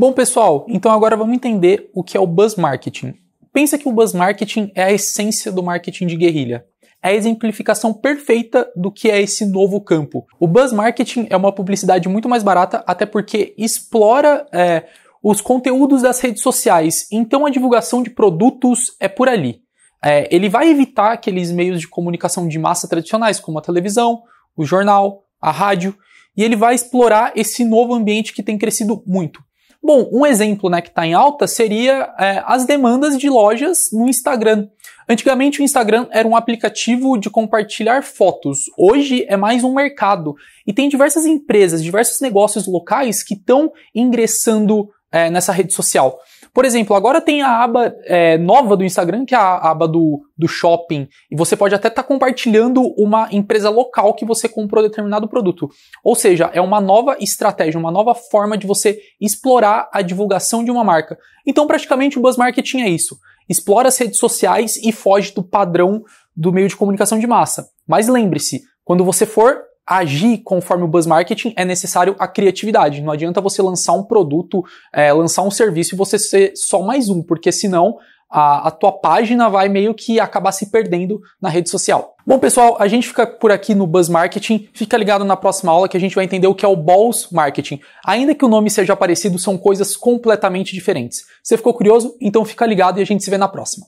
Bom, pessoal, então agora vamos entender o que é o buzz marketing. Pensa que o buzz marketing é a essência do marketing de guerrilha. É a exemplificação perfeita do que é esse novo campo. O buzz marketing é uma publicidade muito mais barata, até porque explora é, os conteúdos das redes sociais. Então a divulgação de produtos é por ali. É, ele vai evitar aqueles meios de comunicação de massa tradicionais, como a televisão, o jornal, a rádio, e ele vai explorar esse novo ambiente que tem crescido muito Bom, um exemplo né, que está em alta seria é, as demandas de lojas no Instagram. Antigamente o Instagram era um aplicativo de compartilhar fotos. Hoje é mais um mercado. E tem diversas empresas, diversos negócios locais que estão ingressando é, nessa rede social. Por exemplo, agora tem a aba é, nova do Instagram, que é a aba do, do shopping, e você pode até estar tá compartilhando uma empresa local que você comprou determinado produto. Ou seja, é uma nova estratégia, uma nova forma de você explorar a divulgação de uma marca. Então, praticamente, o Buzz Marketing é isso. Explora as redes sociais e foge do padrão do meio de comunicação de massa. Mas lembre-se, quando você for agir conforme o buzz marketing é necessário a criatividade. Não adianta você lançar um produto, é, lançar um serviço e você ser só mais um, porque senão a, a, tua página vai meio que acabar se perdendo na rede social. Bom, pessoal, a gente fica por aqui no Buzz Marketing. Fica ligado na próxima aula que a gente vai entender o que é o Balls Marketing. Ainda que o nome seja parecido, são coisas completamente diferentes. Você ficou curioso? Então fica ligado e a gente se vê na próxima.